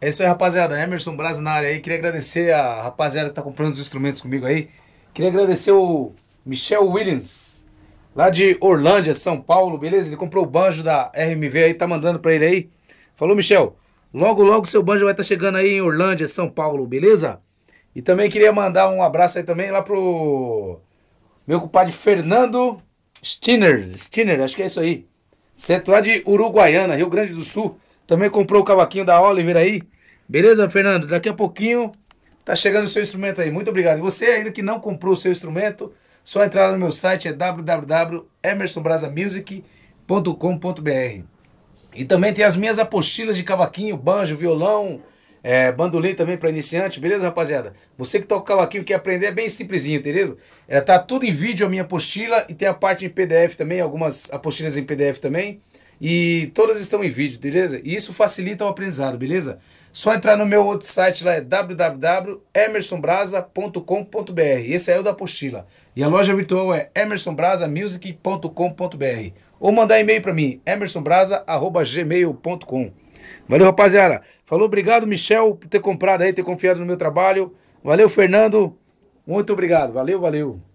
É isso aí, rapaziada. Emerson Braz na área aí. Queria agradecer a rapaziada que tá comprando os instrumentos comigo aí. Queria agradecer o Michel Williams, lá de Orlândia, São Paulo, beleza? Ele comprou o banjo da RMV aí, tá mandando pra ele aí. Falou, Michel. Logo, logo seu banjo vai estar tá chegando aí em Orlândia, São Paulo, beleza? E também queria mandar um abraço aí também lá pro meu compadre Fernando Stiner. Stiner, acho que é isso aí. Centro é lá de Uruguaiana, Rio Grande do Sul. Também comprou o cavaquinho da Oliver aí. Beleza, Fernando? Daqui a pouquinho tá chegando o seu instrumento aí. Muito obrigado. E você ainda que não comprou o seu instrumento, só entrar no meu site é www.emersonbrasamusic.com.br. E também tem as minhas apostilas de cavaquinho, banjo, violão, é, bandolim também para iniciante, beleza, rapaziada? Você que toca cavaquinho quer aprender é bem simplesinho, entendeu? É, tá tudo em vídeo a minha apostila e tem a parte em PDF também, algumas apostilas em PDF também. E todas estão em vídeo, beleza? E isso facilita o aprendizado, beleza? Só entrar no meu outro site lá é www.emersonbrasa.com.br. Esse é o da apostila. E a loja virtual é emersonbrasamusic.com.br. Ou mandar e-mail para mim, emersonbrasa@gmail.com. Valeu, rapaziada. Falou, obrigado, Michel, por ter comprado aí, ter confiado no meu trabalho. Valeu, Fernando. Muito obrigado. Valeu, valeu.